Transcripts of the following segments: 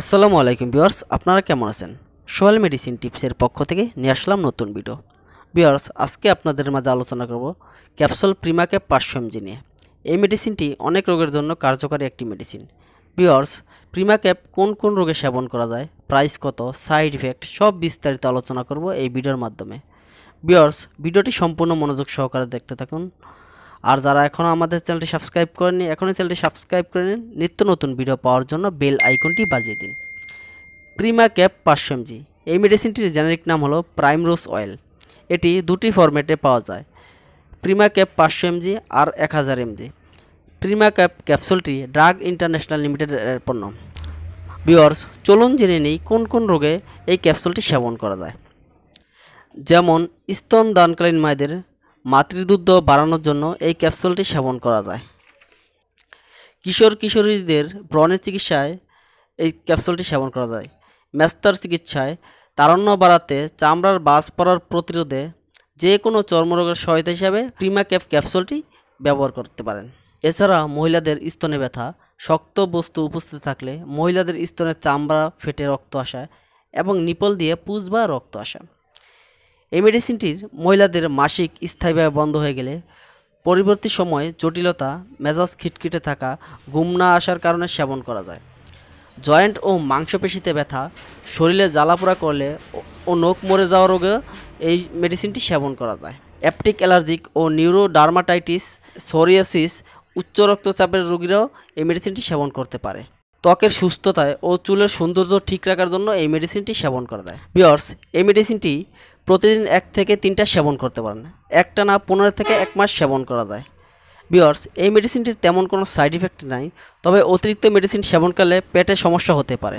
আসসালামু আলাইকুম বিয়ার্স আপনারা কেমন আছেন সোয়াল মেডিসিন টিপসের পক্ষ থেকে নিয়ে আসলাম নতুন ভিডিও বিয়ার্স আজকে আপনাদের মাঝে আলোচনা করব ক্যাপসুল প্রিমাকে পাঁচশো এমজি নিয়ে এই মেডিসিনটি অনেক রোগের জন্য কার্যকরী একটি মেডিসিন বিয়ার্স প্রিমা ক্যাপ কোন কোন রোগে সেবন করা যায় প্রাইস কত সাইড ইফেক্ট সব বিস্তারিত আলোচনা করব এই ভিডিওর মাধ্যমে বিয়ার্স ভিডিওটি সম্পূর্ণ মনোযোগ সহকারে দেখতে থাকুন আর যারা এখনও আমাদের চ্যানেলটি সাবস্ক্রাইব করেনি এখনই চ্যানেলটি সাবস্ক্রাইব করে নিন নিত্য নতুন ভিডিও পাওয়ার জন্য বেল আইকনটি বাজিয়ে দিন প্রিমা ক্যাপ পাঁচশো এমজি এই মেডিসিনটির জেনারিক নাম হলো প্রাইম রোজ অয়েল এটি দুটি ফরম্যাটে পাওয়া যায় প্রিমা ক্যাপ পাঁচশো এমজি আর এক হাজার এমজি প্রিমা ক্যাপ ক্যাপসুলটি ড্রাগ ইন্টারন্যাশনাল লিমিটেডের পণ্য বিয়র্স চলুন জেনে নেই কোন কোন রোগে এই ক্যাপসুলটি সেবন করা যায় যেমন স্তন দানকালীন মায়েদের মাতৃদুগ্ধ বাড়ানোর জন্য এই ক্যাপসুলটি সেবন করা যায় কিশোর কিশোরীদের ব্রণের চিকিৎসায় এই ক্যাপসুলটি সেবন করা যায় ম্যাস্তার চিকিৎসায় তারণ্য বাড়াতে চামড়ার বাস পড়ার প্রতিরোধে যে কোনো চর্মরোগের সহায়তা হিসাবে প্রিমাক্যাপ ক্যাপসুলটি ব্যবহার করতে পারেন এছাড়া মহিলাদের স্তনে ব্যথা শক্ত বস্তু উপস্থিত থাকলে মহিলাদের স্তনের চামড়া ফেটে রক্ত আসা এবং নিপল দিয়ে পুজ বা রক্ত আসা এই মেডিসিনটির মহিলাদের মাসিক স্থায়ীভাবে বন্ধ হয়ে গেলে পরবর্তী সময়ে জটিলতা মেজাজ খিটখিটে থাকা ঘুম না আসার কারণে সেবন করা যায় জয়েন্ট ও মাংসপেশিতে ব্যথা শরীরে জ্বালাপোড়া করলে ও নখ মরে যাওয়া রোগে এই মেডিসিনটি সেবন করা যায় অ্যাপটিক অ্যালার্জিক ও নিউরোডার্মাটাইটিস সোরিয়াসিস উচ্চ রক্তচাপের রোগীরাও এই মেডিসিনটি সেবন করতে পারে ত্বকের সুস্থতায় ও চুলের সৌন্দর্য ঠিক রাখার জন্য এই মেডিসিনটি সেবন করা যায় বিয়র্স এই মেডিসিনটি প্রতিদিন এক থেকে তিনটা সেবন করতে পারেন একটা না পনেরো থেকে এক মাস সেবন করা যায় বিয়ার্স এই মেডিসিনটির তেমন কোনো সাইড ইফেক্ট নাই তবে অতিরিক্ত মেডিসিন সেবনকালে পেটে সমস্যা হতে পারে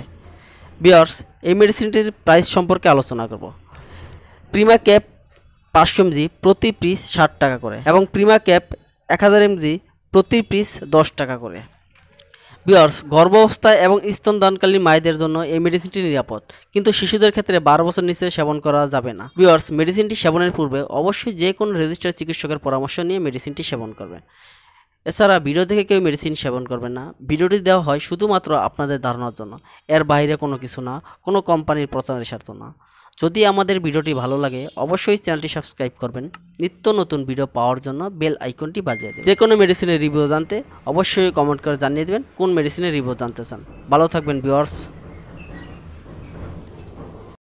বিয়ার্স এই মেডিসিনটির প্রাইস সম্পর্কে আলোচনা করব প্রিমা ক্যাপ পাঁচশো এমজি প্রতি পিস ষাট টাকা করে এবং প্রিমা ক্যাপ এক হাজার এমজি প্রতি পিস দশ টাকা করে বিয়ার্স গর্ভাবস্থায় এবং স্তনদানকালীন মায়েদের জন্য এই মেডিসিনটি নিরাপদ কিন্তু শিশুদের ক্ষেত্রে বারো বছর নিচে সেবন করা যাবে না বিয়ার্স মেডিসিনটি সেবনের পূর্বে অবশ্যই যে কোনো রেজিস্টার চিকিৎসকের পরামর্শ নিয়ে মেডিসিনটি সেবন করবেন এছাড়া ভিডিও থেকে কেউ মেডিসিন সেবন করবেন না ভিডিওটি দেওয়া হয় শুধুমাত্র আপনাদের ধারণার জন্য এর বাইরে কোনো কিছু না কোনো কোম্পানির প্রচারের স্বার্থ না যদি আমাদের ভিডিওটি ভালো লাগে অবশ্যই চ্যানেলটি সাবস্ক্রাইব করবেন নিত্য নতুন ভিডিও পাওয়ার জন্য বেল আইকনটি বাজিয়ে দেবেন যে কোনো মেডিসিনের রিভিউ জানতে অবশ্যই কমেন্ট করে জানিয়ে দেবেন কোন মেডিসিনের রিভিউ জানতে চান ভালো থাকবেন ভিউয়ার্স